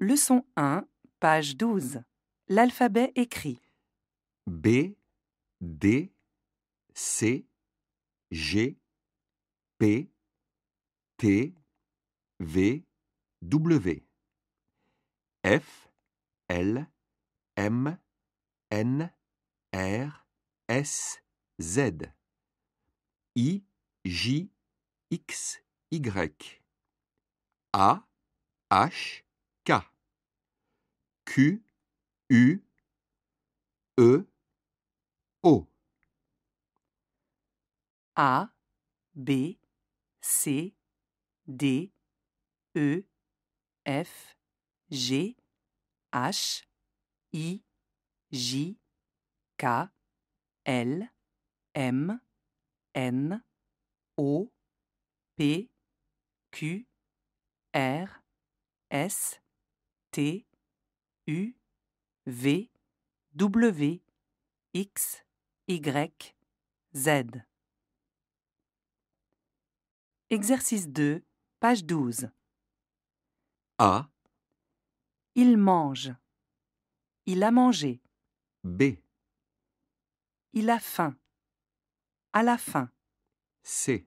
Leçon 1, page 12. L'alphabet écrit. B, D, C, G, P, T, V, W. F, L, M, N, R, S, Z. I, J, X, Y. A, H, K. Q, U, E, O. A, B, C, D, E, F, G, H, I, J, K, L, M, N, O, P, Q, R, S, T, U, V, W, X, Y, Z. Exercice 2, page 12. A. Il mange. Il a mangé. B. Il a faim. À la fin. C.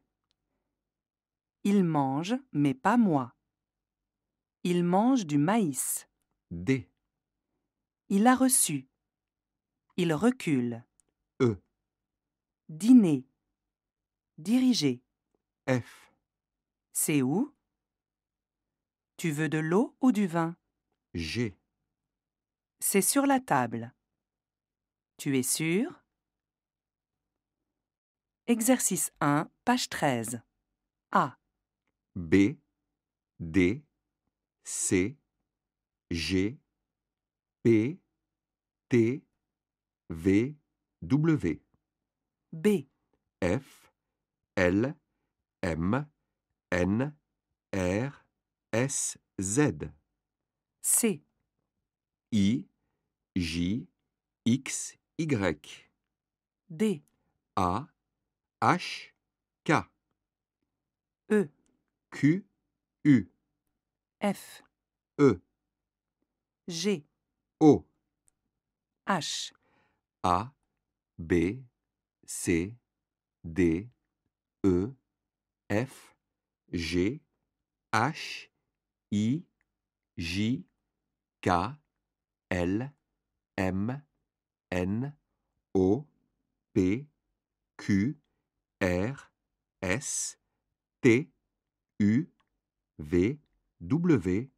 Il mange, mais pas moi. Il mange du maïs. D. Il a reçu. Il recule. E. Dîner. Diriger. F. C'est où Tu veux de l'eau ou du vin G. C'est sur la table. Tu es sûr Exercice 1, page 13. A. B. D. C, G, P, T, V, W. B. F, L, M, N, R, S, Z. C. I, J, X, Y. D. A, H, K. E. Q, U. F, E, G, O, H, A, B, C, D, E, F, G, H, I, J, K, L, M, N, O, P, Q, R, S, T, U, V, W,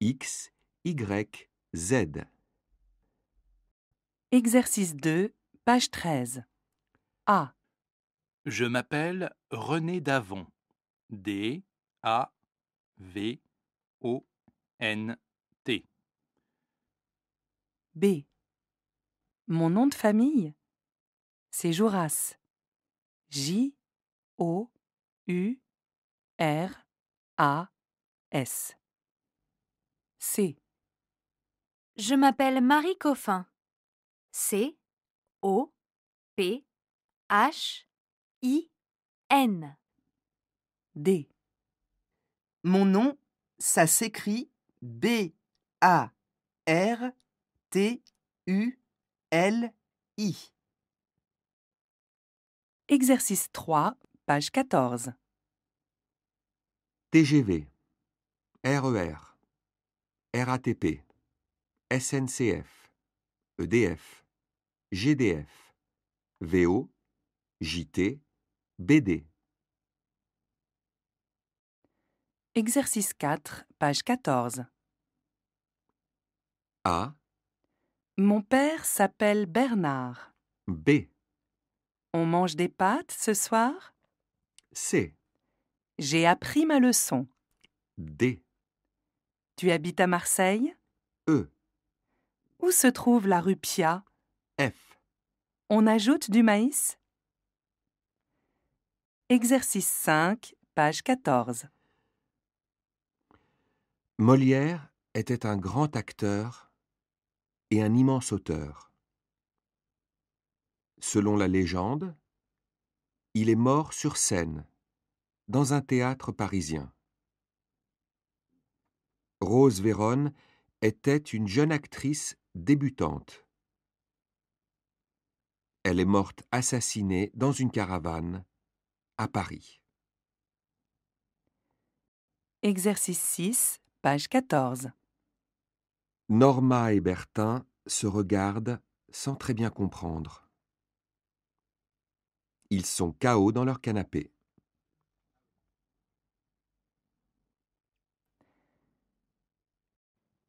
X, Y, Z. Exercice 2, page 13. A. Je m'appelle René Davon. D, A, V, O, N, T. B. Mon nom de famille, c'est Jouras. J, O, U, R, A, S. C. Je m'appelle Marie Coffin. C O P H I N. D. Mon nom, ça s'écrit B A R T U L I. Exercice 3, page 14. TGV. RER, RATP, SNCF, EDF, GDF, VO, JT, BD. Exercice 4, page 14. A. Mon père s'appelle Bernard. B. On mange des pâtes ce soir C. J'ai appris ma leçon. D. Tu habites à Marseille E. Où se trouve la rue Pia F. On ajoute du maïs Exercice 5, page 14. Molière était un grand acteur et un immense auteur. Selon la légende, il est mort sur scène, dans un théâtre parisien. Rose Vérone était une jeune actrice débutante. Elle est morte assassinée dans une caravane à Paris. Exercice 6, page 14. Norma et Bertin se regardent sans très bien comprendre. Ils sont chaos dans leur canapé.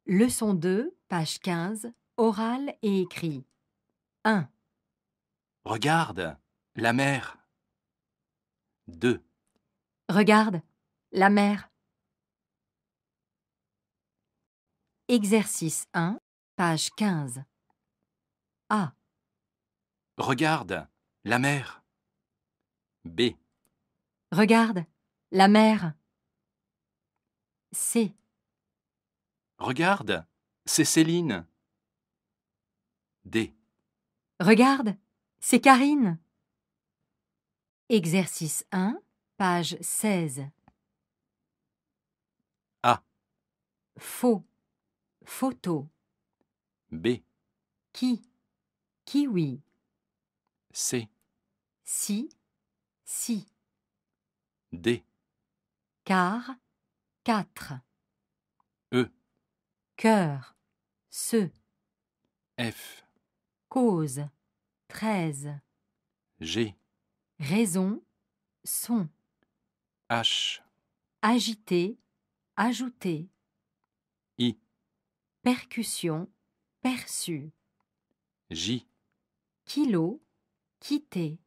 Leçon 2, page 15, orale et écrit. 1. Regarde, la mer. 2. Regarde, la mer. Exercice 1, page 15. A. Regarde, la mer. B. Regarde, la mer. C. Regarde, c'est Céline. D. Regarde, c'est Karine. Exercice 1, page 16. A. Faux. Photo. B. Qui. Kiwi. C. Si. Si. D. Car. 4. E cœur, ce. F. Cause, treize. G. Raison, son. H. Agiter, ajouter. I. Percussion, perçu. J. Kilo, quitter.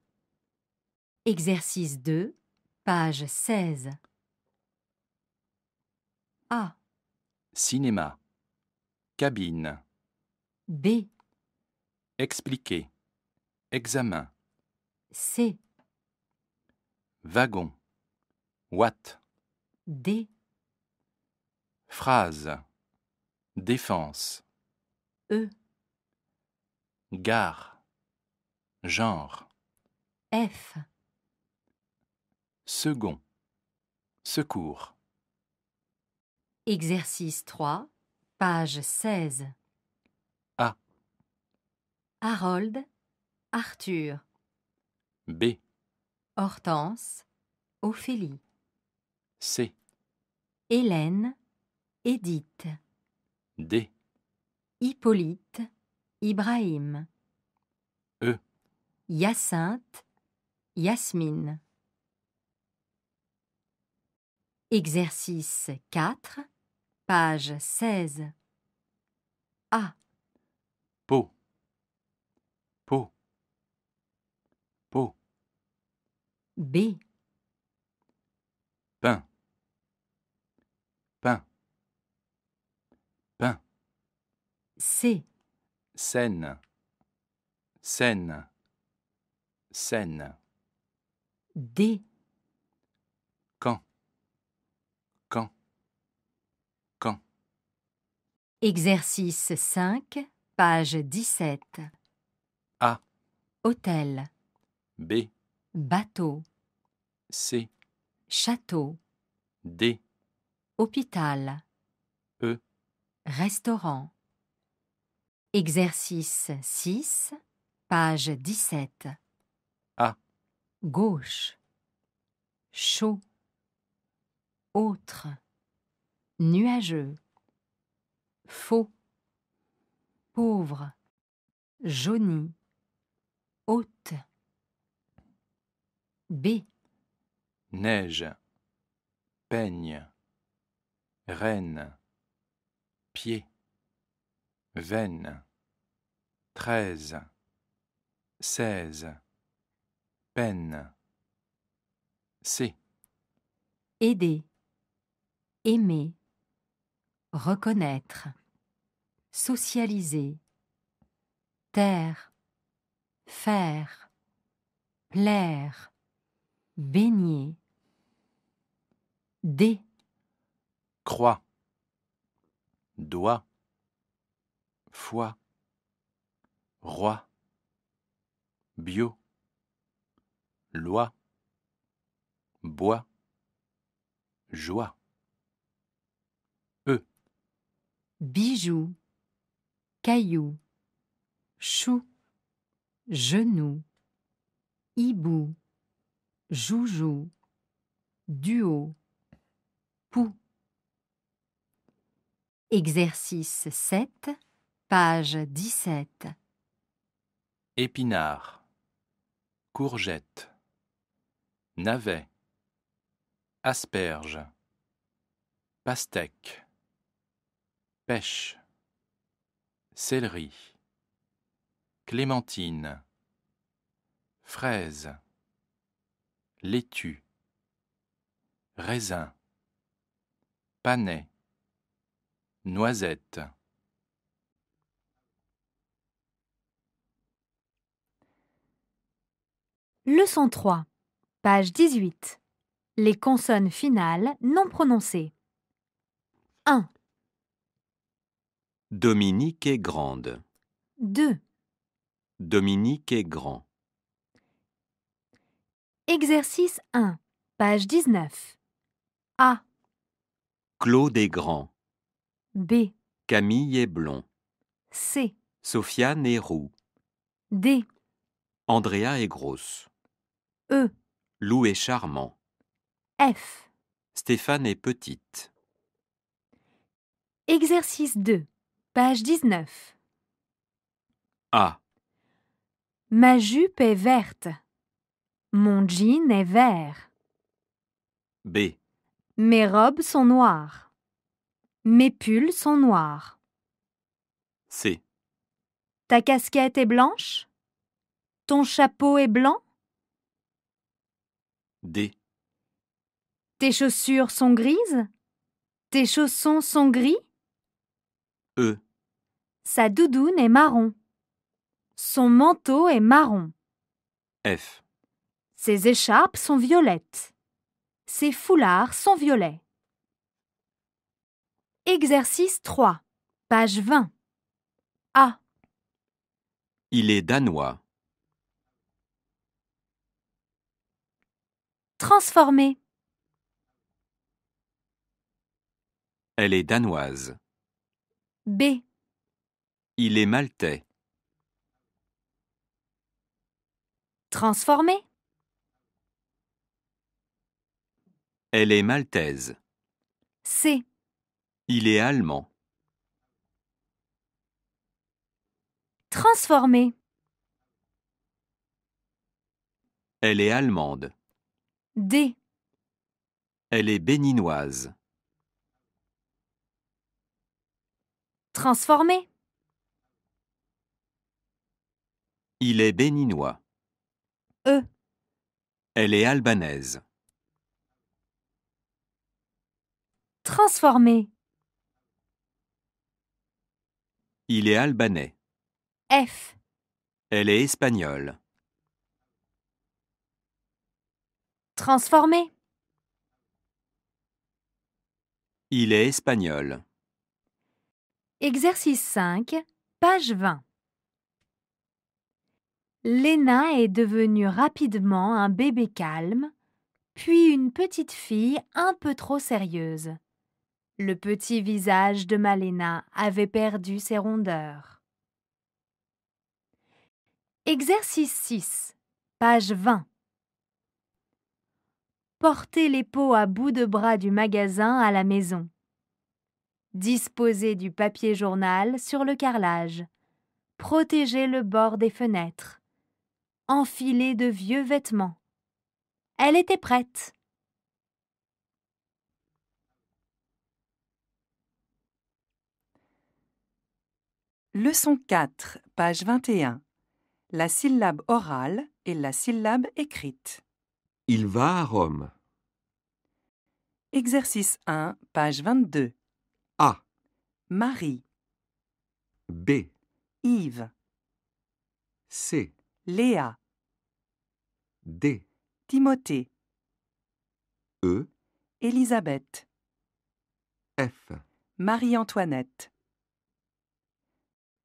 Exercice 2, page 16. A. Cinéma. Cabine. B. Expliquer. Examen. C. Wagon. Watt. D. Phrase. Défense. E. Gare. Genre. F. Second. Secours. Exercice 3. Page 16. A. Harold, Arthur. B. Hortense, Ophélie. C. Hélène, Édith. D. Hippolyte, Ibrahim. E. Hyacinthe, Yasmine. Exercice 4. Page 16. A. Peau. Peau. Peau. B. Pain. Pain. Pain. C. Scène. Scène. Scène. D. Exercice 5, page 17. A. Hôtel. B. Bateau. C. Château. D. Hôpital. E. Restaurant. Exercice 6, page 17. A. Gauche. Chaud. Autre. Nuageux faux, pauvre, jauni, haute. B. Neige, peigne, reine, pied, veine, treize, seize, peine. C. Aider, aimer, reconnaître socialiser, terre, faire, plaire, baigner, dé, croix, doigt, foi, roi, bio, loi, bois, joie. E. Bijoux caillou, chou, genou, hibou, joujou, duo, pou. Exercice 7, page 17. Épinard, courgette, navet, asperge, pastèque, pêche céleri, clémentine, fraise, laitue, raisin, Panet noisette. Leçon 3, page 18. Les consonnes finales non prononcées. 1. Dominique est grande. 2. Dominique est grand. Exercice 1, page 19. A. Claude est grand. B. Camille est blond. C. Sofiane est roux. D. Andrea est grosse. E. Lou est charmant. F. Stéphane est petite. Exercice 2. Page 19. A. Ma jupe est verte. Mon jean est vert. B. Mes robes sont noires. Mes pulls sont noirs. C. Ta casquette est blanche Ton chapeau est blanc D. Tes chaussures sont grises Tes chaussons sont gris E. Sa doudoune est marron. Son manteau est marron. F. Ses écharpes sont violettes. Ses foulards sont violets. Exercice 3, page 20. A. Il est danois. Transformer. Elle est danoise. B. Il est maltais. Transformer. Elle est maltaise. C. Il est allemand. Transformé. Elle est allemande. D. Elle est béninoise. Transformer. Il est béninois. E. Elle est albanaise. Transformer. Il est albanais. F. Elle est espagnole. Transformer. Il est espagnol. Exercice 5, page 20. Léna est devenue rapidement un bébé calme, puis une petite fille un peu trop sérieuse. Le petit visage de Maléna avait perdu ses rondeurs. Exercice 6, page 20. Portez les pots à bout de bras du magasin à la maison. Disposez du papier journal sur le carrelage. Protégez le bord des fenêtres. Enfilée de vieux vêtements. Elle était prête. Leçon 4, page 21. La syllabe orale et la syllabe écrite. Il va à Rome. Exercice 1, page 22. A. Marie. B. Yves. C. Léa. D. Timothée. E. Elisabeth. F. Marie-Antoinette.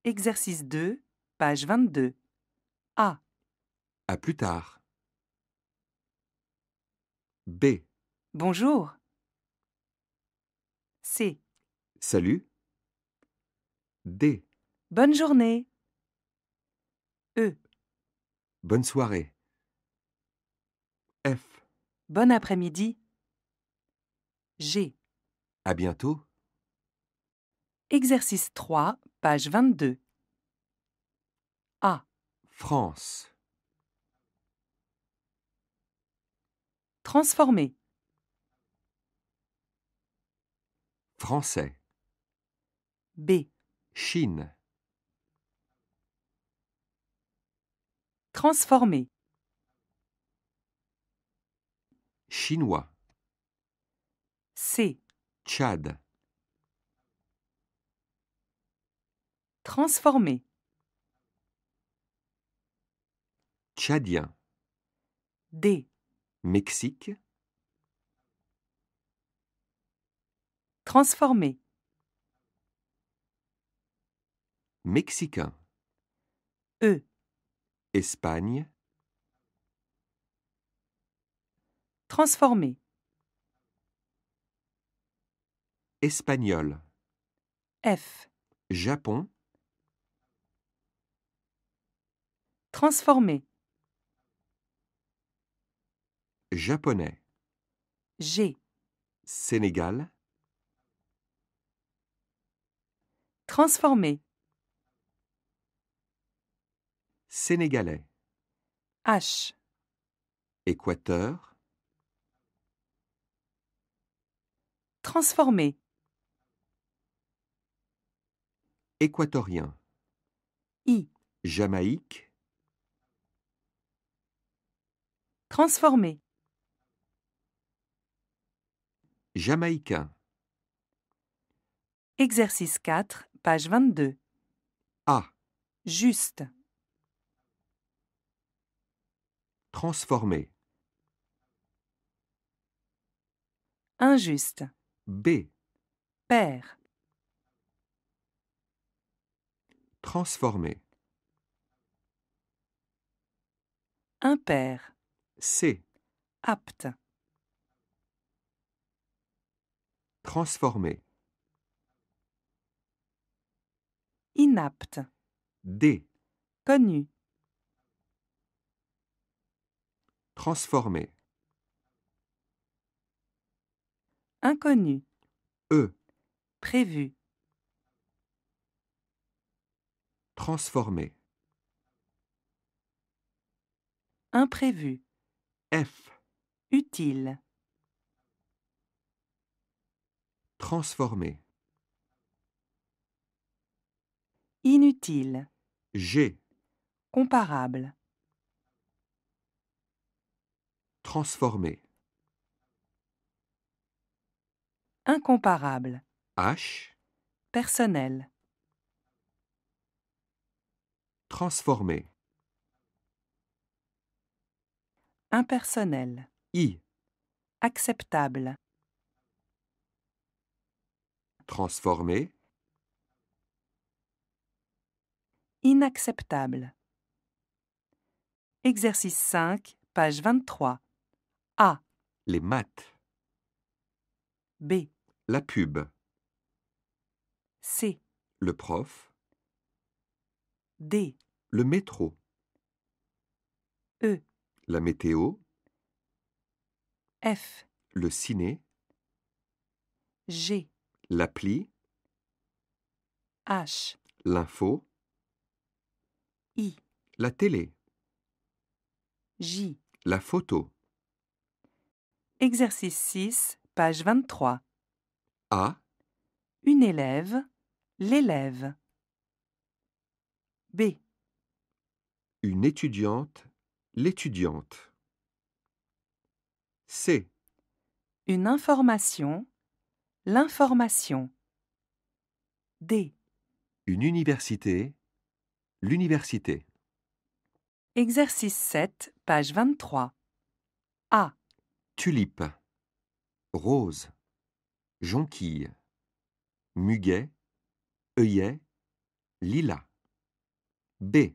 Exercice 2, page 22. A. À plus tard. B. Bonjour. C. Salut. D. Bonne journée. E. Bonne soirée. F. Bon après-midi. G. À bientôt. Exercice 3, page 22. A. France. Transformer. Français. B. Chine. Transformer. Chinois. C. Tchad. Transformer. Tchadien. D. Mexique. Transformer. Mexicain. E. Espagne. Transformé. Espagnol. F. Japon. Transformé. Japonais. G. Sénégal. Transformé. Sénégalais. H. Équateur. transformé. Équatorien. I. Jamaïque. Transformé. Jamaïcain. Exercice 4, page 22. A. Juste. Transformer. Injuste. B. Père. Transformer. Impair. C. Apte. Transformer. Inapte. D. Connu. Transformer. Inconnu. E. Prévu. Transformer. Imprévu. F. Utile. Transformer. Inutile. G. Comparable. Transformer. Incomparable. H. Personnel. Transformer. Impersonnel. I. Acceptable. Transformer. Inacceptable. Exercice 5, page 23. A. Les maths. B. La pub. C. Le prof. D. Le métro. E. La météo. F. Le ciné. G. L'appli. H. L'info. I. La télé. J. La photo. Exercice 6, page 23. A. Une élève, l'élève. B. Une étudiante, l'étudiante. C. Une information, l'information. D. Une université, l'université. Exercice 7, page 23. A. Tulipe, rose, jonquille, muguet, œillet, lilas. B.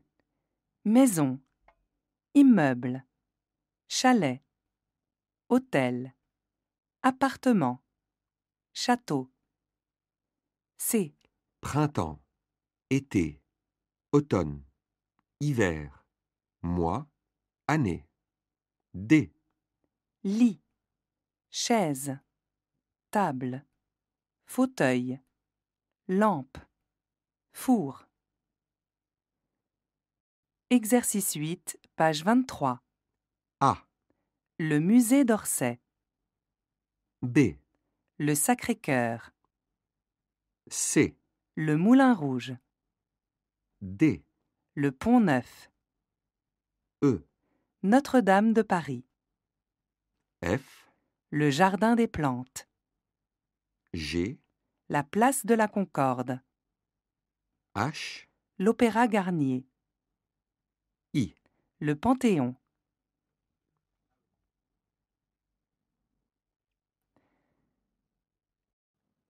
Maison, immeuble, chalet, hôtel, appartement, château. C. Printemps, été, automne, hiver, mois, année. D lit, chaise, table, fauteuil, lampe, four. Exercice 8, page 23. A. Le musée d'Orsay. B. Le Sacré-Cœur. C. Le Moulin Rouge. D. Le Pont Neuf. E. Notre-Dame de Paris. F. Le jardin des plantes. G. La place de la Concorde. H. L'Opéra Garnier. I. Le Panthéon.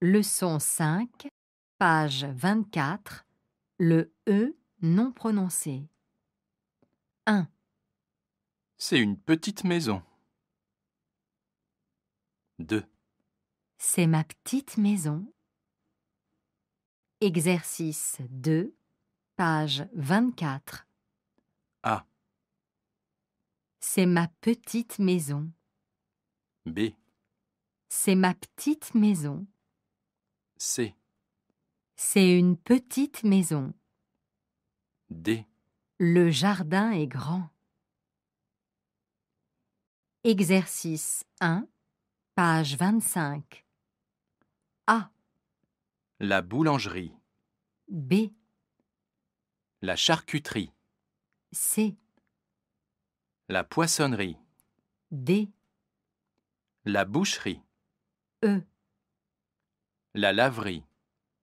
Leçon 5, page 24, le E non prononcé. 1. C'est une petite maison. 2. C'est ma petite maison. Exercice 2, page 24. A. C'est ma petite maison. B. C'est ma petite maison. C. C'est une petite maison. D. Le jardin est grand. Exercice 1, Page 25. A. La boulangerie. B. La charcuterie. C. La poissonnerie. D. La boucherie. E. La laverie.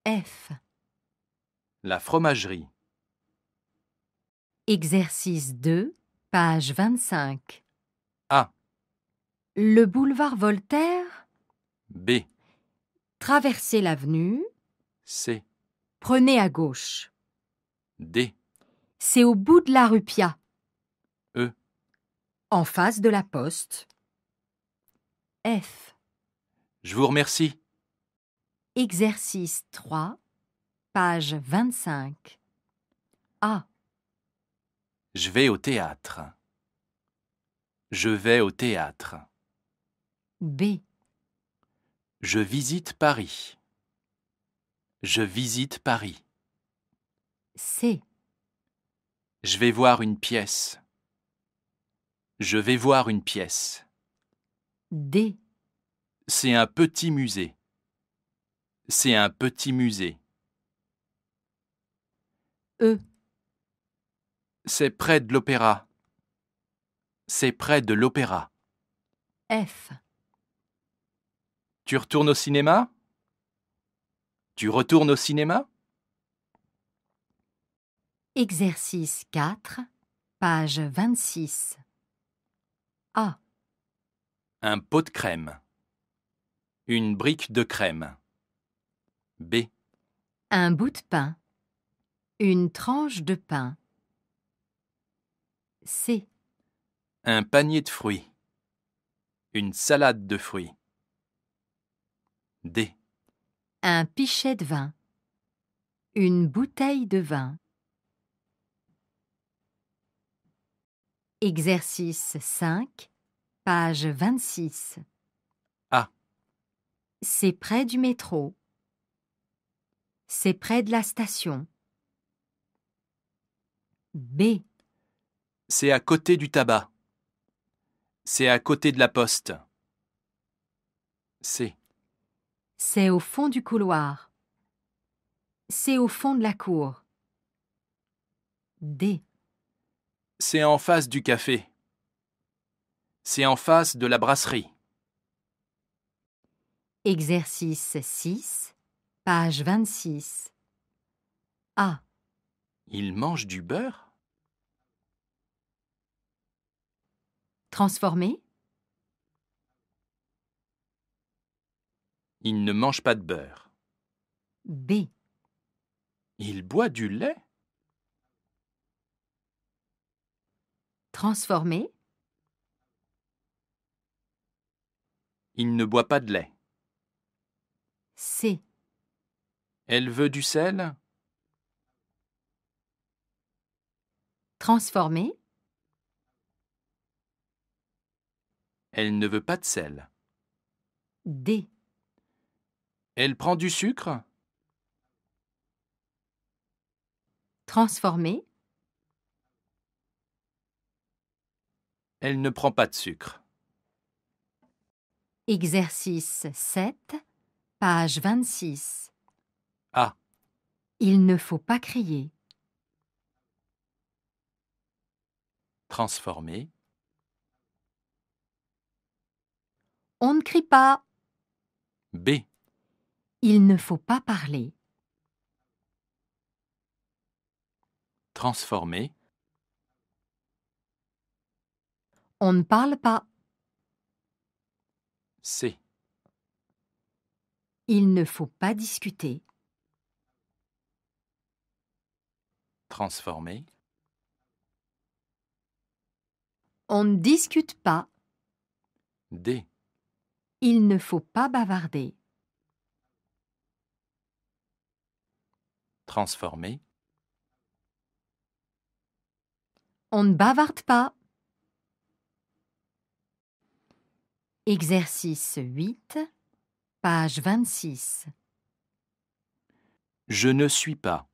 F. La fromagerie. Exercice 2, page 25. Le boulevard Voltaire. B. Traversez l'avenue. C. Prenez à gauche. D. C'est au bout de la rue Pia. E. En face de la poste. F. Je vous remercie. Exercice 3, page 25. A. Je vais au théâtre. Je vais au théâtre. B. Je visite Paris. Je visite Paris. C. Je vais voir une pièce. Je vais voir une pièce. D. C'est un petit musée. C'est un petit musée. E. C'est près de l'opéra. C'est près de l'opéra. F. Tu retournes au cinéma Tu retournes au cinéma Exercice 4, page 26. A. Un pot de crème. Une brique de crème. B. Un bout de pain. Une tranche de pain. C. Un panier de fruits. Une salade de fruits. D. Un pichet de vin. Une bouteille de vin. Exercice 5, page 26. A. C'est près du métro. C'est près de la station. B. C'est à côté du tabac. C'est à côté de la poste. C. C'est au fond du couloir. C'est au fond de la cour. D. C'est en face du café. C'est en face de la brasserie. Exercice 6, page 26. A. Il mange du beurre Transformer Il ne mange pas de beurre. B. Il boit du lait. Transformer. Il ne boit pas de lait. C. Elle veut du sel. Transformer. Elle ne veut pas de sel. D. Elle prend du sucre Transformer Elle ne prend pas de sucre. Exercice 7, page 26. A. Ah. Il ne faut pas crier. Transformer. On ne crie pas. B. Il ne faut pas parler. Transformer. On ne parle pas. C'est. Il ne faut pas discuter. Transformer. On ne discute pas. D. Il ne faut pas bavarder. transformer. On ne bavarde pas. Exercice 8, page 26. Je ne suis pas.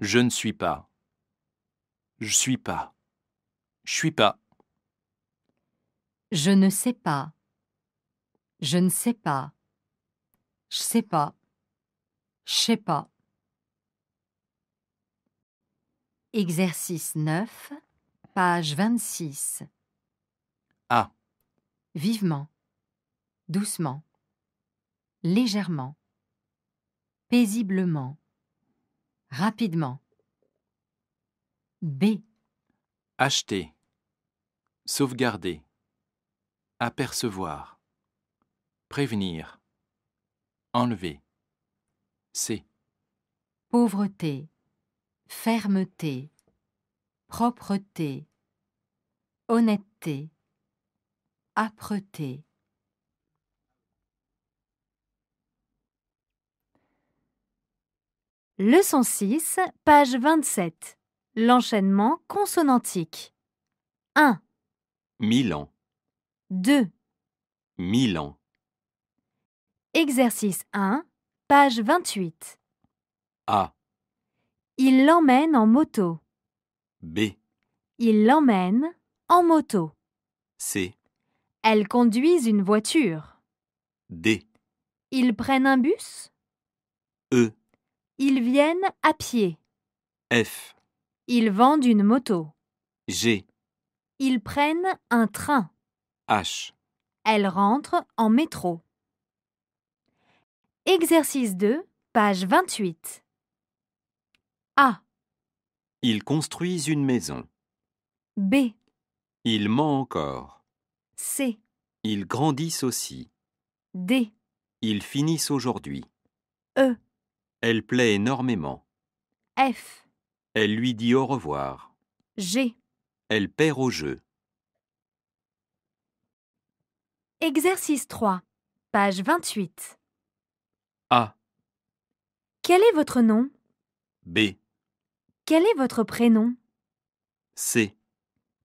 Je ne suis pas. Je suis pas. Je suis pas. Je ne sais pas. Je ne sais pas. Je sais pas. Je sais pas. Exercice 9, page 26. A. Ah. Vivement. Doucement. Légèrement. Paisiblement. Rapidement. B. Acheter. Sauvegarder. Apercevoir. Prévenir. Enlever. C. Pauvreté fermeté, propreté, honnêteté, âpreté. Leçon 6, page 27. L'enchaînement consonantique. 1. Milan. 2. Milan. Exercice 1, page 28. A. Il l'emmène en moto. B. Il l'emmène en moto. C. Elles conduisent une voiture. D. Ils prennent un bus. E. Ils viennent à pied. F. Ils vendent une moto. G. Ils prennent un train. H. Elles rentrent en métro. Exercice 2, page 28. A. Ils construisent une maison. B. Ils ment encore. C. Ils grandissent aussi. D. Ils finissent aujourd'hui. E. Elle plaît énormément. F. Elle lui dit au revoir. G. Elle perd au jeu. Exercice 3, page 28. A. Quel est votre nom B. Quel est votre prénom C.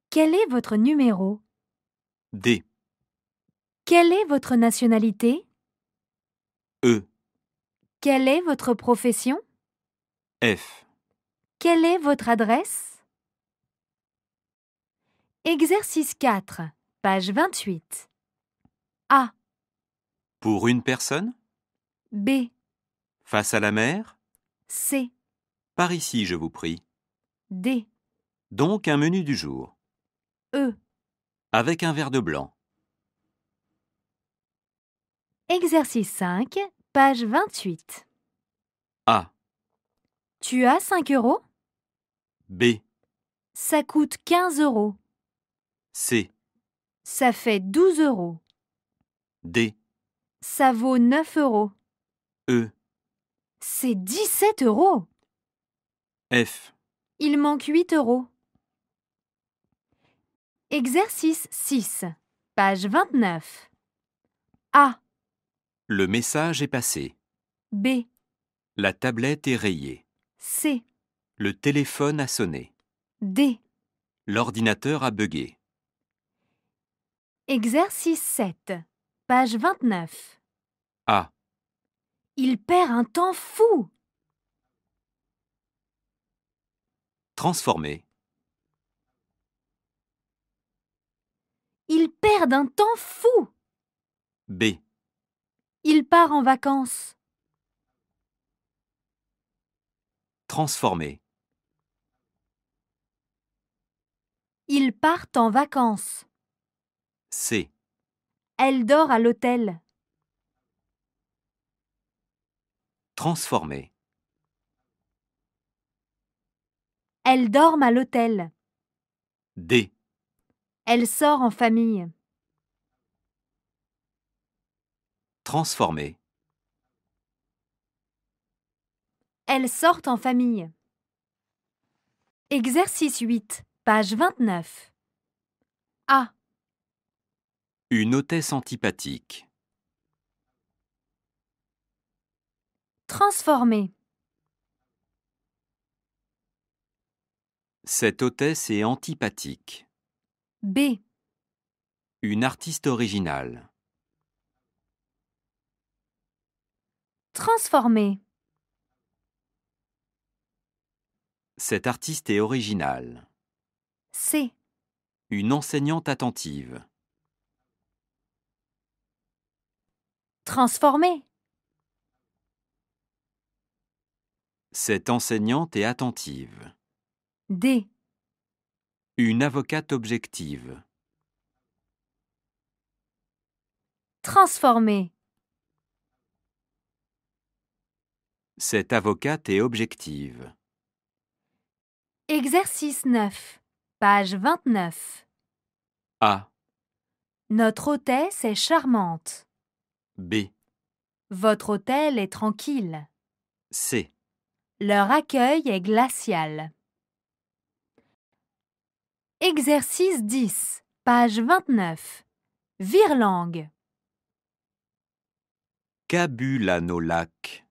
Quel est votre numéro D. Quelle est votre nationalité E. Quelle est votre profession F. Quelle est votre adresse Exercice 4, page 28. A. Pour une personne B. Face à la mer C. Par ici, je vous prie. D. Donc un menu du jour. E. Avec un verre de blanc. Exercice 5, page 28. A. Tu as 5 euros B. Ça coûte 15 euros. C. Ça fait 12 euros. D. Ça vaut 9 euros. E. C'est 17 euros. F. Il manque 8 euros. Exercice 6, page 29. A. Le message est passé. B. La tablette est rayée. C. Le téléphone a sonné. D. L'ordinateur a bugué. Exercice 7, page 29. A. Il perd un temps fou. Transformer. Ils perdent un temps fou. B. Il part en vacances. Transformer. Ils partent en vacances. C. Elle dort à l'hôtel. Transformer. Elle dorment à l'hôtel. D. Elle sort en famille. Transformer. Elles sortent en famille. Exercice 8, page 29. A. Une hôtesse antipathique. Transformer. Cette hôtesse est antipathique. B. Une artiste originale. Transformer. Cette artiste est originale. C. Une enseignante attentive. Transformer. Cette enseignante est attentive. D. Une avocate objective. Transformer. Cette avocate est objective. Exercice 9, page 29. A. Notre hôtesse est charmante. B. Votre hôtel est tranquille. C. Leur accueil est glacial. Exercice 10, page 29. Virlangue. Cabulanolac.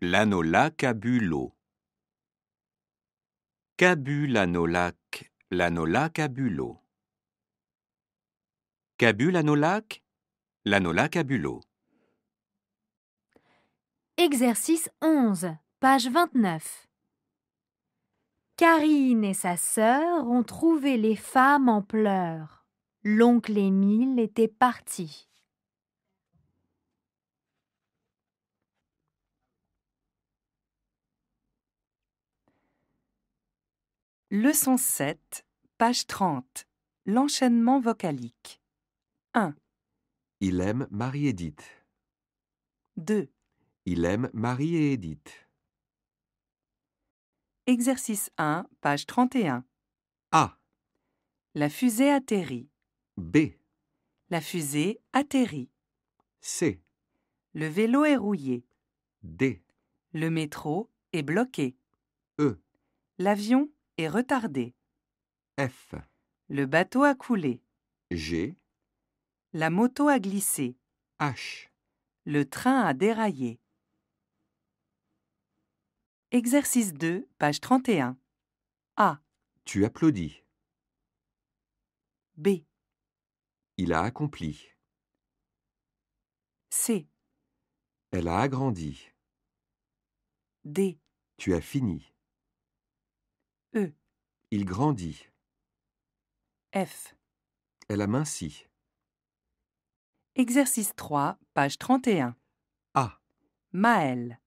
L'anolac a Cabulanolac. L'anolac a Cabulanolac. L'anolac a Exercice 11, page 29. Karine et sa sœur ont trouvé les femmes en pleurs. L'oncle Émile était parti. Leçon 7, page 30. L'enchaînement vocalique. 1. Il aime Marie-Édith. 2. Il aime Marie et Édith. Exercice 1, page 31. A. La fusée atterrit. B. La fusée atterrit. C. Le vélo est rouillé. D. Le métro est bloqué. E. L'avion est retardé. F. Le bateau a coulé. G. La moto a glissé. H. Le train a déraillé. Exercice 2, page 31. A. Tu applaudis. B. Il a accompli. C. Elle a agrandi. D. Tu as fini. E. Il grandit. F. Elle a minci. Exercice 3, page 31. A. Maël.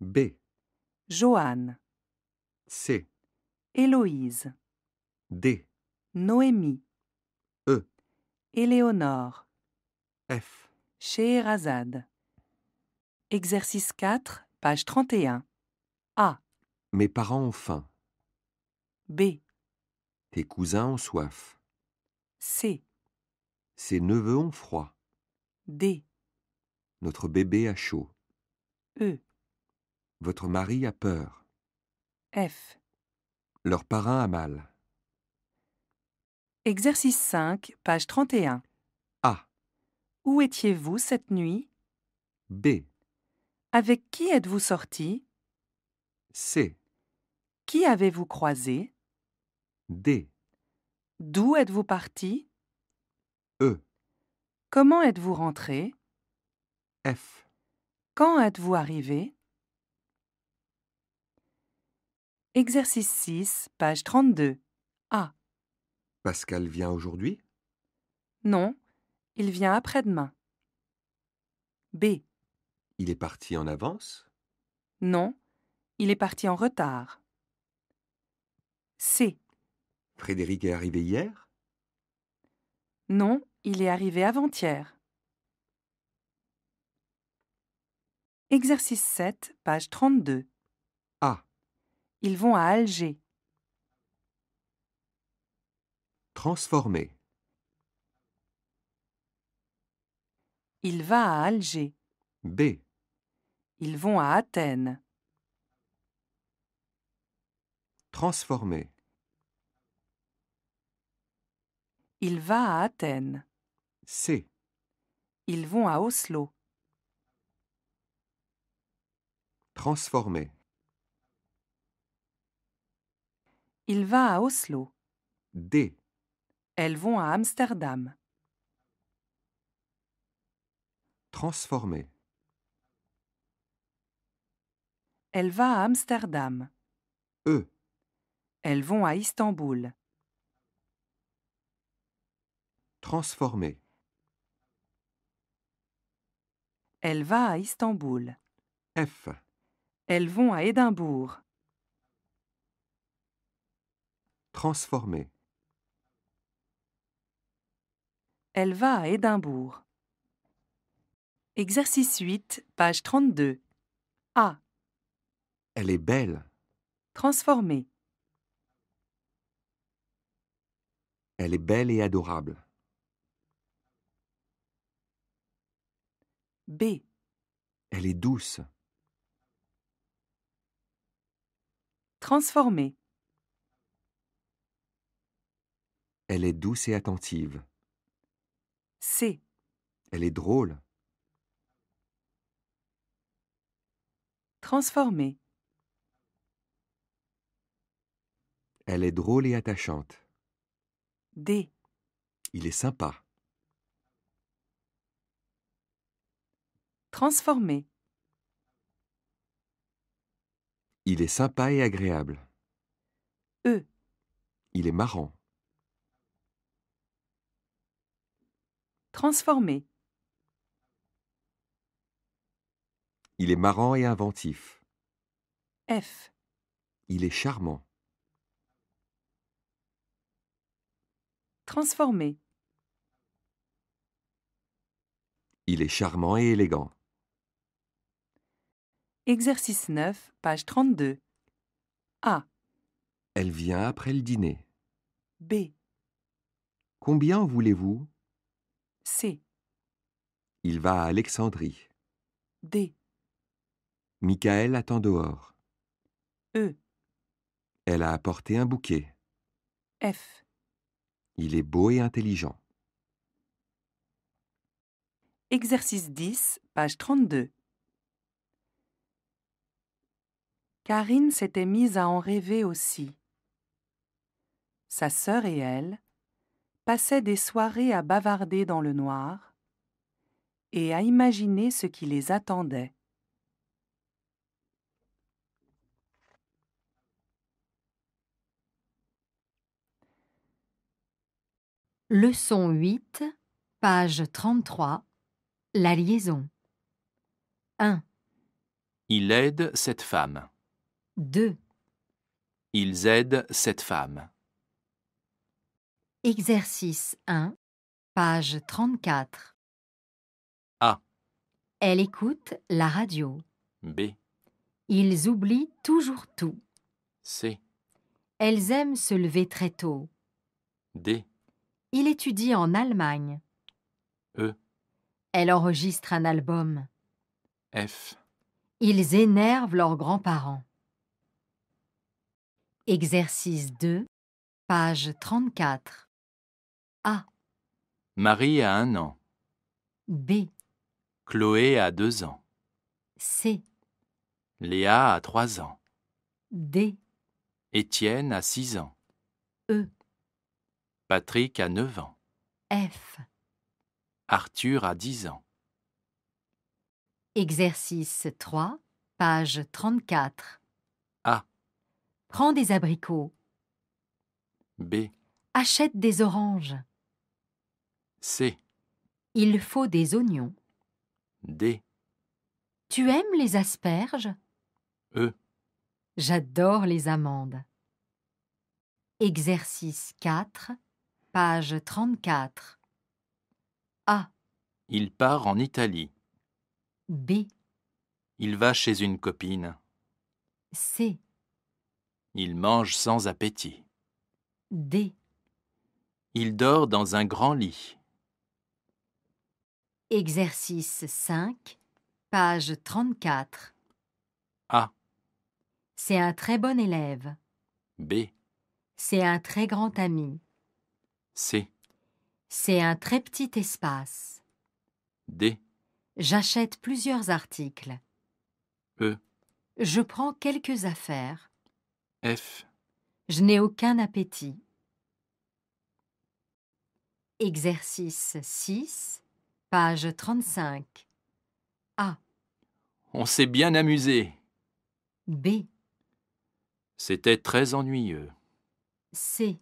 B. Joanne. C. Héloïse. D. Noémie. E. Éléonore. F. Scheherazade. Exercice 4, page 31. A. Mes parents ont faim. B. Tes cousins ont soif. C. Ses neveux ont froid. D. Notre bébé a chaud. E. Votre mari a peur. F. Leur parrain a mal. Exercice 5, page 31. A. Où étiez-vous cette nuit B. Avec qui êtes-vous sorti C. Qui avez-vous croisé D. D'où êtes-vous parti E. Comment êtes-vous rentré F. Quand êtes-vous arrivé Exercice 6, page 32. A. Ah. Pascal vient aujourd'hui Non, il vient après-demain. B. Il est parti en avance Non, il est parti en retard. C. Frédéric est arrivé hier Non, il est arrivé avant-hier. Exercice 7, page 32. Ils vont à Alger. Transformer. Il va à Alger. B. Ils vont à Athènes. Transformer. Il va à Athènes. C. Ils vont à Oslo. Transformer. Il va à Oslo. D. Elles vont à Amsterdam. Transformer. Elle va à Amsterdam. E. Elles vont à Istanbul. Transformer. Elle va à Istanbul. F. Elles vont à Édimbourg. Transformer. Elle va à Édimbourg. Exercice 8, page 32. A. Elle est belle. Transformer. Elle est belle et adorable. B. Elle est douce. Transformer. Elle est douce et attentive. C. Elle est drôle. Transformer. Elle est drôle et attachante. D. Il est sympa. Transformer. Il est sympa et agréable. E. Il est marrant. Transformer. Il est marrant et inventif. F. Il est charmant. Transformer. Il est charmant et élégant. Exercice 9, page 32. A. Elle vient après le dîner. B. Combien voulez-vous C. Il va à Alexandrie. D. Michael attend dehors. E. Elle a apporté un bouquet. F. Il est beau et intelligent. Exercice 10, page 32. Karine s'était mise à en rêver aussi. Sa sœur et elle passaient des soirées à bavarder dans le noir et à imaginer ce qui les attendait. Leçon 8, page 33, la liaison. 1. Il aide cette femme. 2. Ils aident cette femme. Exercice 1, page 34. A. Elle écoute la radio. B. Ils oublient toujours tout. C. Elles aiment se lever très tôt. D. Il étudie en Allemagne. E. Elle enregistre un album. F. Ils énervent leurs grands-parents. Exercice 2, page 34. A. Marie a un an. B. Chloé a deux ans. C. Léa a trois ans. D. Étienne a six ans. E. Patrick a neuf ans. F. Arthur a dix ans. Exercice 3, page 34. A. Prends des abricots. B. Achète des oranges. C. Il faut des oignons. D. Tu aimes les asperges E. J'adore les amandes. Exercice 4, page 34. A. Il part en Italie. B. Il va chez une copine. C. Il mange sans appétit. D. Il dort dans un grand lit. Exercice 5, page 34. A. C'est un très bon élève. B. C'est un très grand ami. C. C'est un très petit espace. D. J'achète plusieurs articles. E. Je prends quelques affaires. F. Je n'ai aucun appétit. Exercice 6, Page 35. A. On s'est bien amusé. B. C'était très ennuyeux. C.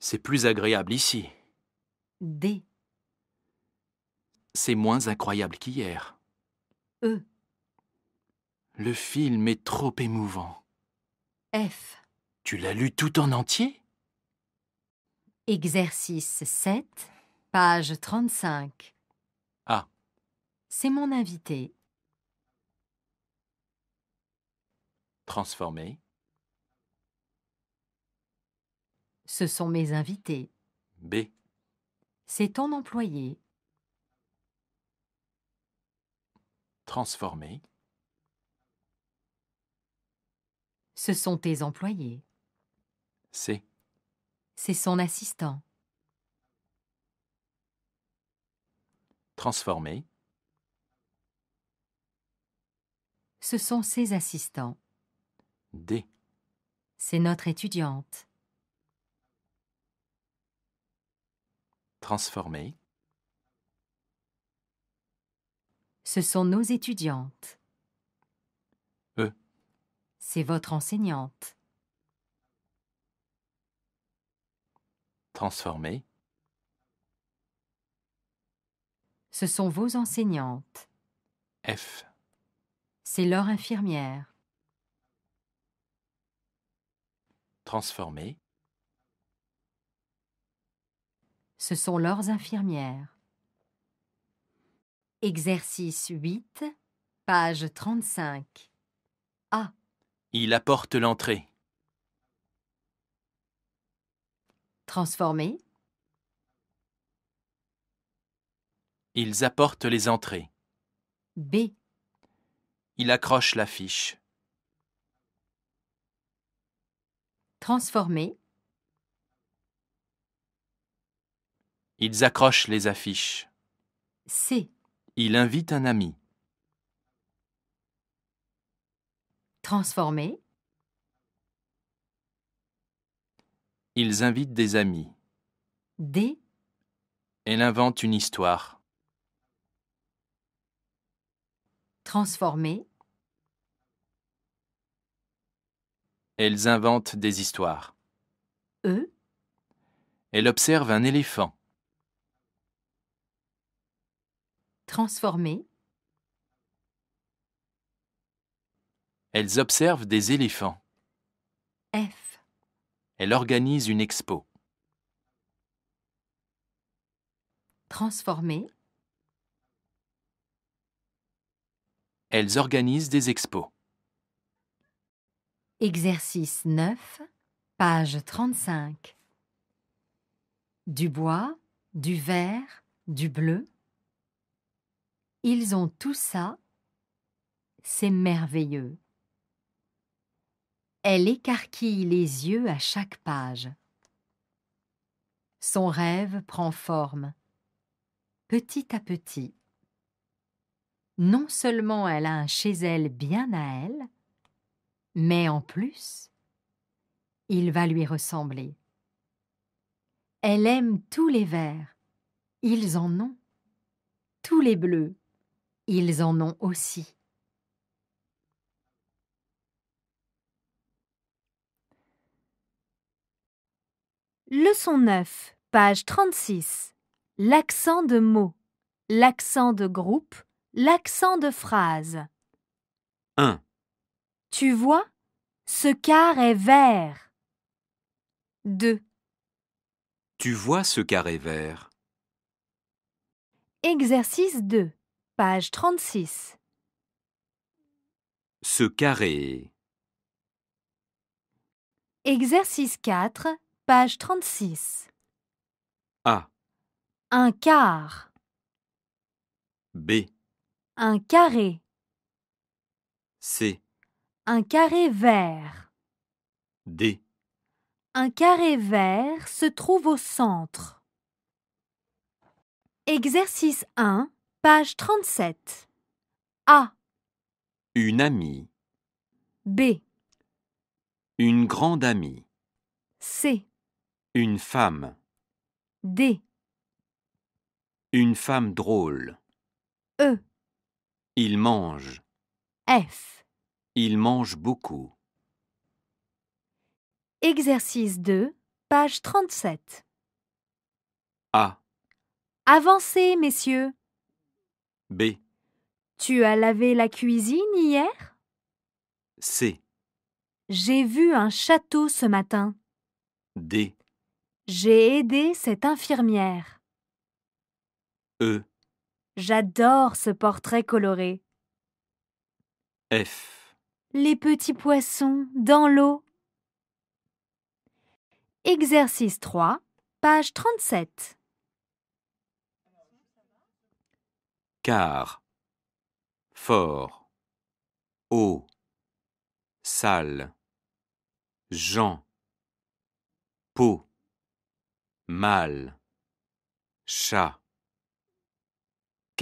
C'est plus agréable ici. D. C'est moins incroyable qu'hier. E. Le film est trop émouvant. F. Tu l'as lu tout en entier Exercice 7. Page 35. A. Ah. C'est mon invité. Transformé. Ce sont mes invités. B. C'est ton employé. Transformé. Ce sont tes employés. C. C'est son assistant. transformer. Ce sont ses assistants. D. C'est notre étudiante. Transformer. Ce sont nos étudiantes. E. C'est votre enseignante. Transformer. Ce sont vos enseignantes. F. C'est leur infirmière. Transformer. Ce sont leurs infirmières. Exercice 8, page 35. A. Il apporte l'entrée. Transformer. Ils apportent les entrées. B. Il accroche l'affiche. Transformer. Ils accrochent les affiches. C. Il invite un ami. Transformer. Ils invitent des amis. D. Elle invente une histoire. transformer. Elles inventent des histoires. E. Elle observe un éléphant. Transformer. Elles observent des éléphants. F. Elle organise une expo. Transformer. Elles organisent des expos. Exercice 9, page 35. Du bois, du vert, du bleu. Ils ont tout ça. C'est merveilleux. Elle écarquille les yeux à chaque page. Son rêve prend forme, petit à petit non seulement elle a un chez elle bien à elle, mais en plus, il va lui ressembler. Elle aime tous les verts, ils en ont. Tous les bleus, ils en ont aussi. Leçon 9, page 36. L'accent de mots, l'accent de groupe, L'accent de phrase. 1. Tu vois, ce carré est vert. 2. Tu vois ce carré vert. Exercice 2, page 36. Ce carré. Exercice 4, page 36. A. Un quart. B. Un carré. C. Un carré vert. D. Un carré vert se trouve au centre. Exercice 1, page 37. A. Une amie. B. Une grande amie. C. Une femme. D. Une femme drôle. E. Il mange. F. Il mange beaucoup. Exercice 2, page 37. A. Avancez, messieurs. B. Tu as lavé la cuisine hier C. J'ai vu un château ce matin. D. J'ai aidé cette infirmière. E. J'adore ce portrait coloré. F. Les petits poissons dans l'eau. Exercice 3, page 37. Car, fort, eau, Sale. Jean, peau, mal, chat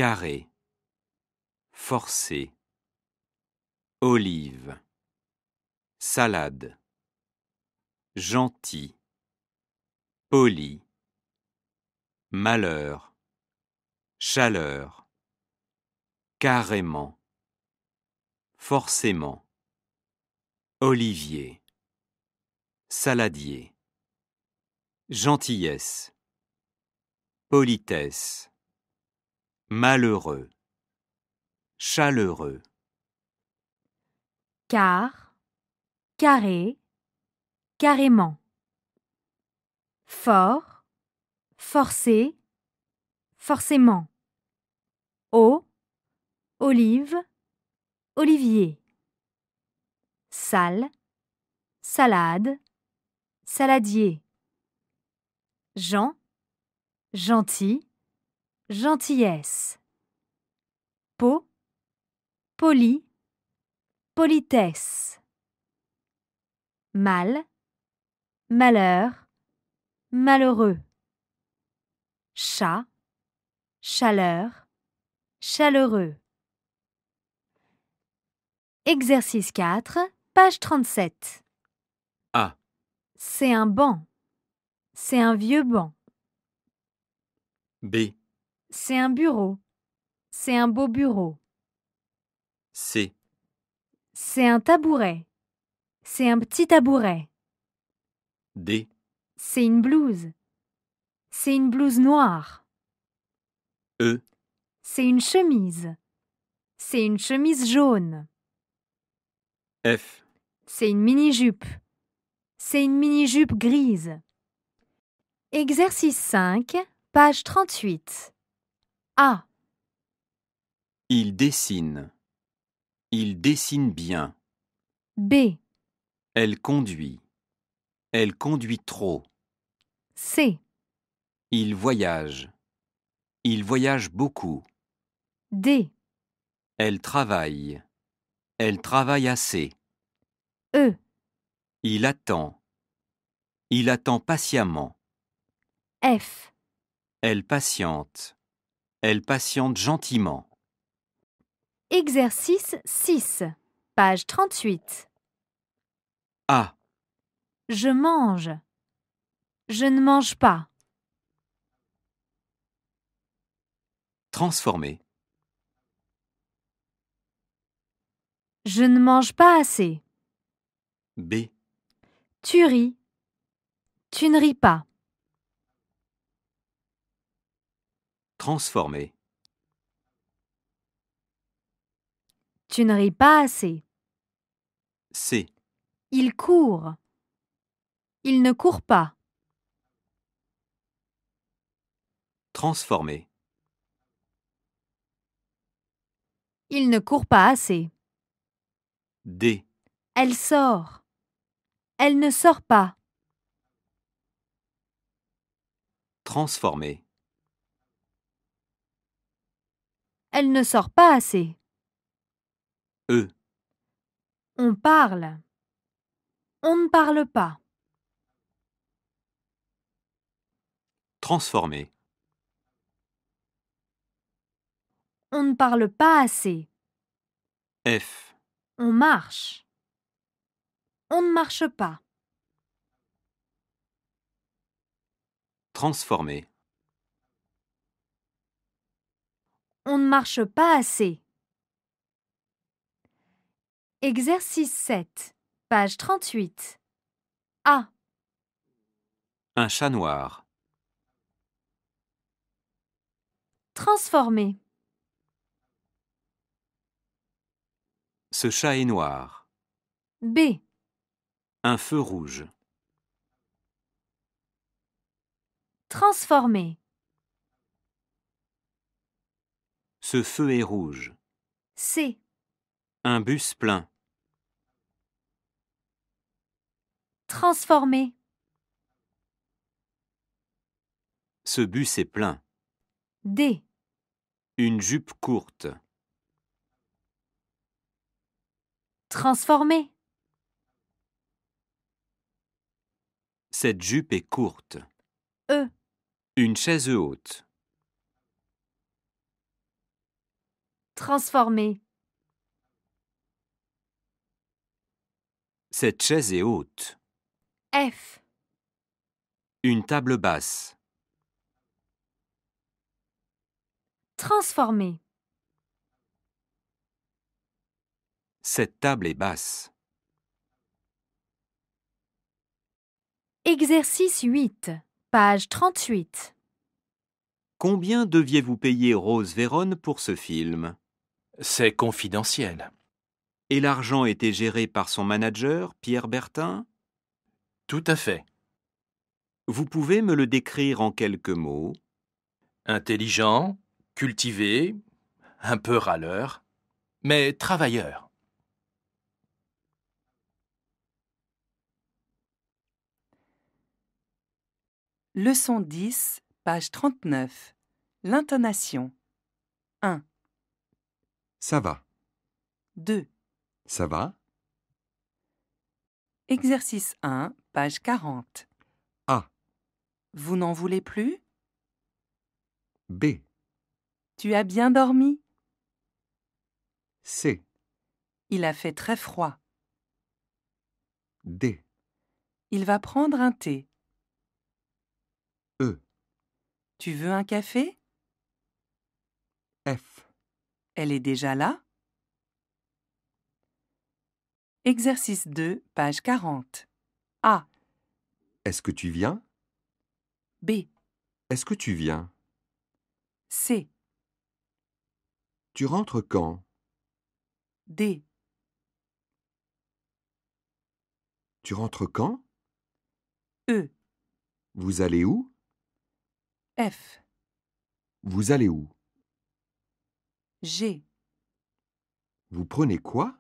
carré, forcé, olive, salade, gentil, poli, malheur, chaleur, carrément, forcément, olivier, saladier, gentillesse, politesse malheureux, chaleureux. Car, carré, carrément. Fort, forcé, forcément. o, olive, olivier. Salle, salade, saladier. Jean, gentil, gentillesse. Po, poli, politesse. Mal, malheur, malheureux. Chat, chaleur, chaleureux. Exercice 4, page 37. A. C'est un banc. C'est un vieux banc. B. C'est un bureau. C'est un beau bureau. C. C'est un tabouret. C'est un petit tabouret. D. C'est une blouse. C'est une blouse noire. E. C'est une chemise. C'est une chemise jaune. F. C'est une mini-jupe. C'est une mini-jupe grise. Exercice 5, page 38. A. Ah. Il dessine. Il dessine bien. B. Elle conduit. Elle conduit trop. C. Il voyage. Il voyage beaucoup. D. Elle travaille. Elle travaille assez. E. Il attend. Il attend patiemment. F. Elle patiente. Elle patiente gentiment. Exercice 6, page 38. A. Ah. Je mange. Je ne mange pas. Transformer. Je ne mange pas assez. B. Tu ris. Tu ne ris pas. Transformer. Tu ne ris pas assez. C. Il court. Il ne court pas. Transformer. Il ne court pas assez. D. Elle sort. Elle ne sort pas. Transformer. Elle ne sort pas assez. E. On parle. On ne parle pas. Transformer. On ne parle pas assez. F. On marche. On ne marche pas. Transformer. On ne marche pas assez. Exercice 7, page 38. A. Un chat noir. Transformer. Ce chat est noir. B. Un feu rouge. Transformer. Ce feu est rouge. C. Un bus plein. Transformer. Ce bus est plein. D. Une jupe courte. Transformer. Cette jupe est courte. E. Une chaise haute. transformer. Cette chaise est haute. F. Une table basse. Transformer. Cette table est basse. Exercice 8, page 38. Combien deviez-vous payer Rose Vérone pour ce film c'est confidentiel. Et l'argent était géré par son manager, Pierre Bertin Tout à fait. Vous pouvez me le décrire en quelques mots Intelligent, cultivé, un peu râleur, mais travailleur. Leçon 10, page 39. L'intonation. 1. Ça va. 2. Ça va Exercice 1, page 40. A. Vous n'en voulez plus B. Tu as bien dormi C. Il a fait très froid. D. Il va prendre un thé. E. Tu veux un café elle est déjà là Exercice 2, page 40. A. Est-ce que tu viens B. Est-ce que tu viens C. Tu rentres quand D. Tu rentres quand E. Vous allez où F. Vous allez où G. Vous prenez quoi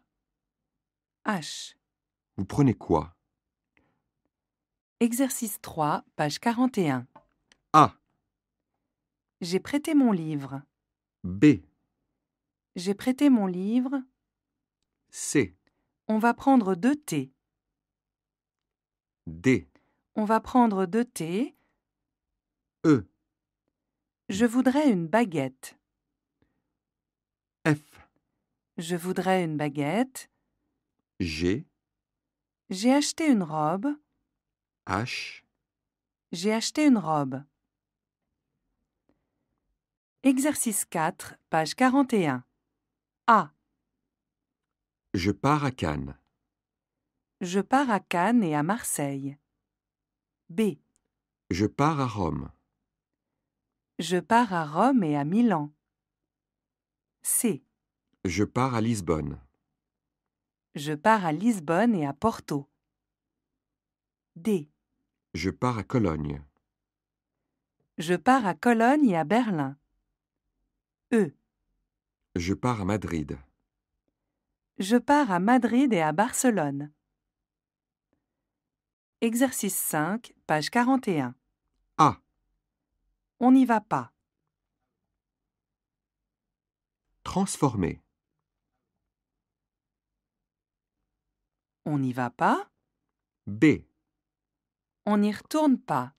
H. Vous prenez quoi Exercice 3, page 41. A. J'ai prêté mon livre. B. J'ai prêté mon livre. C. On va prendre deux thés. D. On va prendre deux thés. E. Je voudrais une baguette. Je voudrais une baguette. J'ai. J'ai acheté une robe. H. J'ai acheté une robe. Exercice 4, page 41. A. Je pars à Cannes. Je pars à Cannes et à Marseille. B. Je pars à Rome. Je pars à Rome et à Milan. C. Je pars à Lisbonne. Je pars à Lisbonne et à Porto. D. Je pars à Cologne. Je pars à Cologne et à Berlin. E. Je pars à Madrid. Je pars à Madrid et à Barcelone. Exercice 5, page 41. A. On n'y va pas. Transformer. On n'y va pas. B. On n'y retourne pas.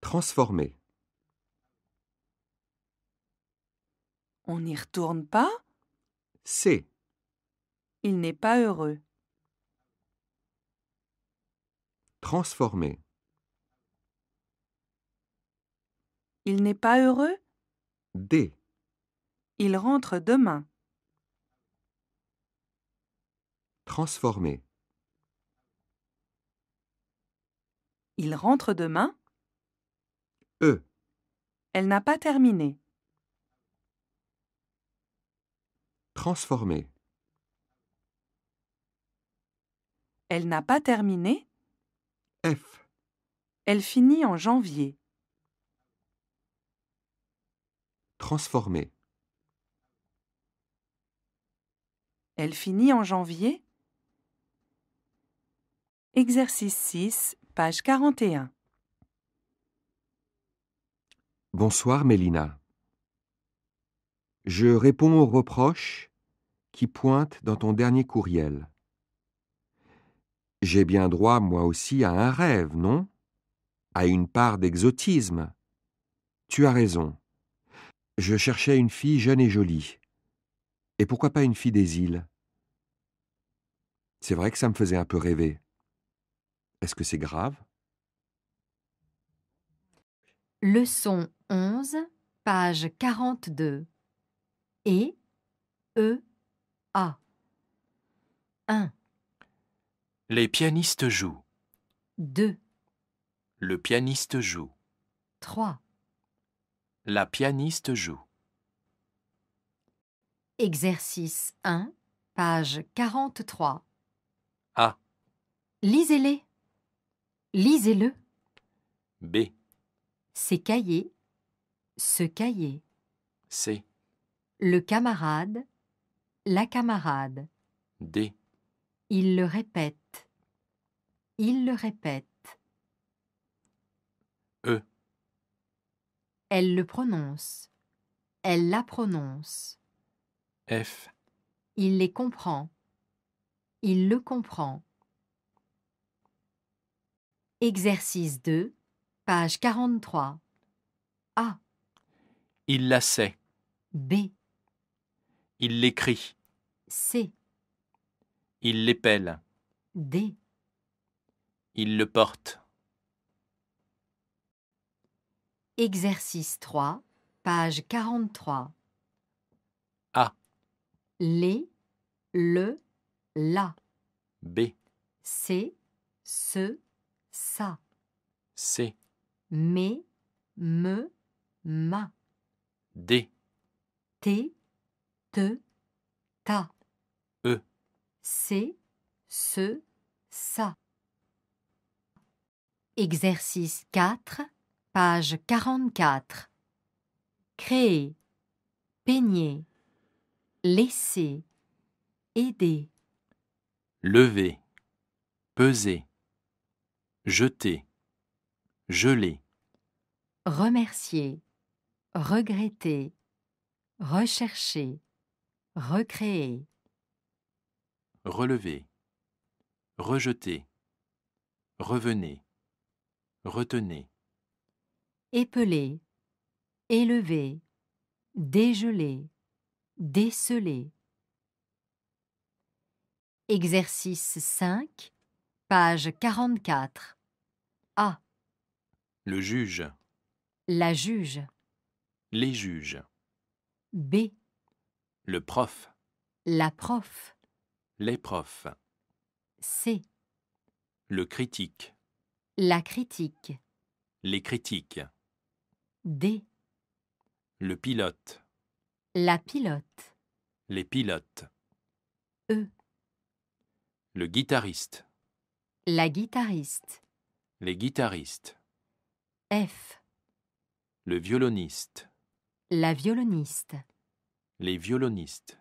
Transformer. On n'y retourne pas. C. Il n'est pas heureux. Transformer. Il n'est pas heureux. D. Il rentre demain. Transformer. Il rentre demain E. Elle n'a pas terminé. Transformer. Elle n'a pas terminé F. Elle finit en janvier. Transformer. Elle finit en janvier Exercice 6, page 41. Bonsoir Mélina. Je réponds aux reproches qui pointent dans ton dernier courriel. J'ai bien droit, moi aussi, à un rêve, non À une part d'exotisme. Tu as raison. Je cherchais une fille jeune et jolie. Et pourquoi pas une fille des îles C'est vrai que ça me faisait un peu rêver. Est-ce que c'est grave Leçon 11, page 42. Et, E, A. 1. Les pianistes jouent. 2. Le pianiste joue. 3. La pianiste joue. Exercice 1, page 43. A. Lisez-les. Lisez-le. B. Ses cahiers. Ce cahier. C. Le camarade. La camarade. D. Il le répète. Il le répète. E. Elle le prononce. Elle la prononce. F. Il les comprend. Il le comprend. Exercice 2, page 43. A. Il la sait. B. Il l'écrit. C. Il l'épelle. D. Il le porte. Exercice 3, page 43. A. Les, le, la. B. C, ce, ça. C'est. Mais, me, ma. d, t, te, ta. E. C'est, ce, ça. Exercice 4, page 44. Créer, peigner, laisser, aider. Lever, peser jeter, geler, remercier, regretter, rechercher, recréer, relever, rejeter, revenez, retenez, épeler, élever, dégeler, déceler. Exercice 5. Page 44. A. Le juge. La juge. Les juges. B. Le prof. La prof. Les profs. C. Le critique. La critique. Les critiques. D. Le pilote. La pilote. Les pilotes. E. Le guitariste. La guitariste. Les guitaristes. F. Le violoniste. La violoniste. Les violonistes.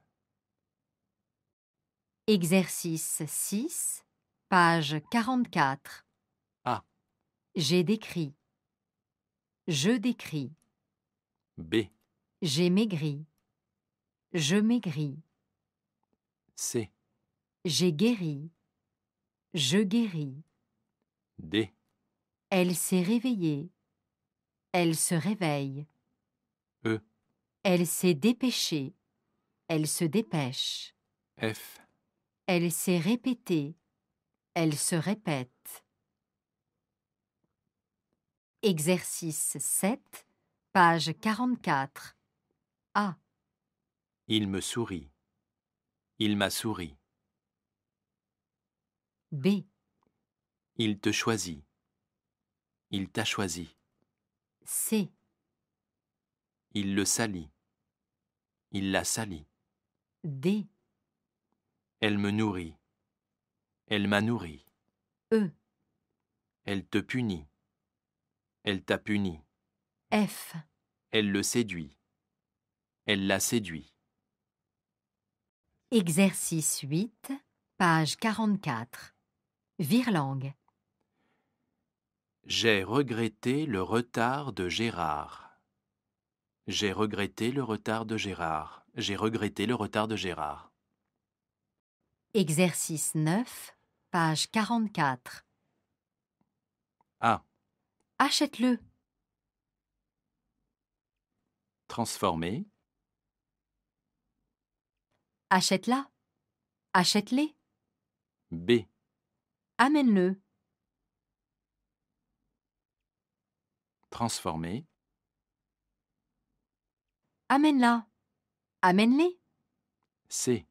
Exercice 6, page 44. A. J'ai décrit. Je décris. B. J'ai maigri. Je maigris. C. J'ai guéri. Je guéris. D. Elle s'est réveillée. Elle se réveille. E. Elle s'est dépêchée. Elle se dépêche. F. Elle s'est répétée. Elle se répète. Exercice 7, page 44. A. Il me sourit. Il m'a souri. B. Il te choisit. Il t'a choisi. C. Il le salit. Il la sali. D. Elle me nourrit. Elle m'a nourri. E. Elle te punit. Elle t'a puni. F. Elle le séduit. Elle l'a séduit. Exercice 8, page 44. J'ai regretté le retard de Gérard. J'ai regretté le retard de Gérard. J'ai regretté le retard de Gérard. Exercice 9, page 44. A. Ah. Achète-le. Transformer. Achète-la. Achète-les. B. Amène-le. Transformer. Amène-la. Amène-les. C.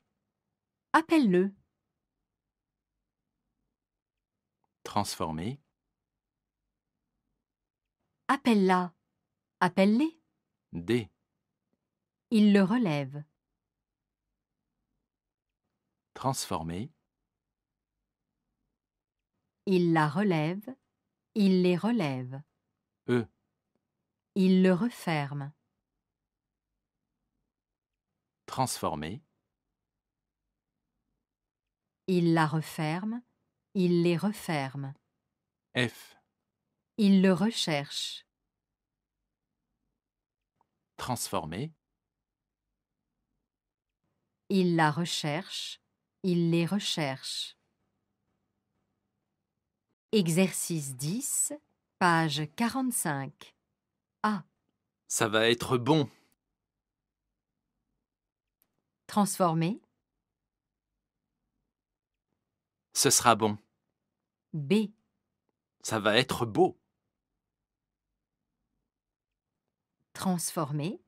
Appelle-le. Transformer. Appelle-la. Appelle-les. D. Il le relève. Transformer. Il la relève, il les relève. E. Il le referme. Transformer. Il la referme, il les referme. F. Il le recherche. Transformer. Il la recherche, il les recherche. Exercice 10, page 45. A. Ça va être bon. Transformer. Ce sera bon. B. Ça va être beau. Transformer.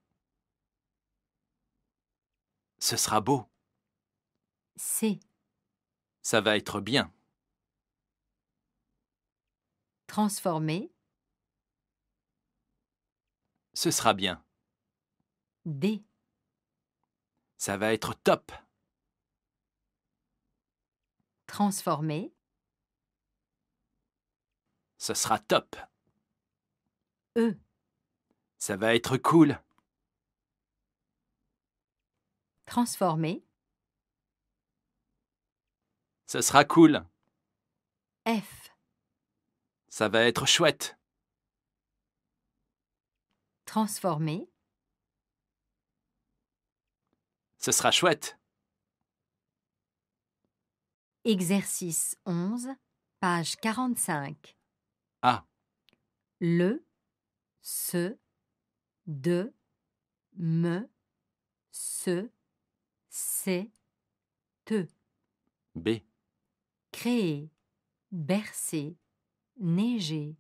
Ce sera beau. C. Ça va être bien transformer, ce sera bien. D. Ça va être top. Transformer. Ce sera top. E. Ça va être cool. Transformer. Ce sera cool. F. Ça va être chouette. Transformer. Ce sera chouette. Exercice 11, page 45. A. Ah. Le, ce, de, me, ce, c'est, te. B. Créer, bercer, neiger,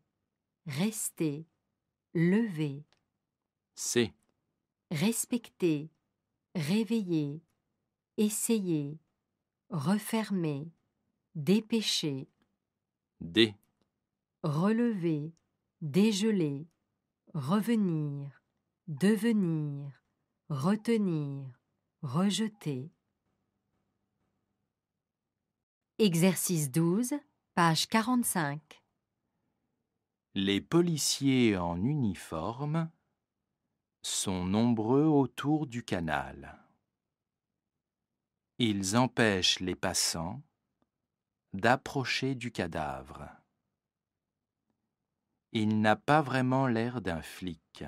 rester, lever. C. Respecter, réveiller, essayer, refermer, dépêcher. D. Relever, dégeler, revenir, devenir, retenir, rejeter. Exercice 12, page 45. Les policiers en uniforme sont nombreux autour du canal. Ils empêchent les passants d'approcher du cadavre. Il n'a pas vraiment l'air d'un flic.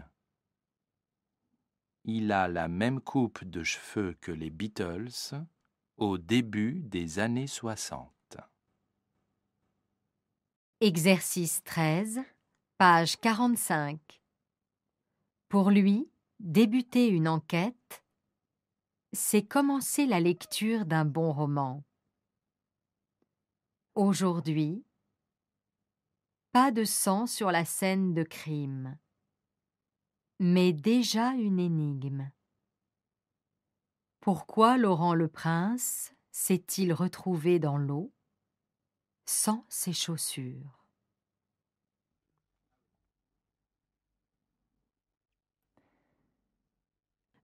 Il a la même coupe de cheveux que les Beatles au début des années 60. Exercice 13 Page 45. Pour lui, débuter une enquête, c'est commencer la lecture d'un bon roman. Aujourd'hui, pas de sang sur la scène de crime, mais déjà une énigme. Pourquoi Laurent le Prince s'est-il retrouvé dans l'eau sans ses chaussures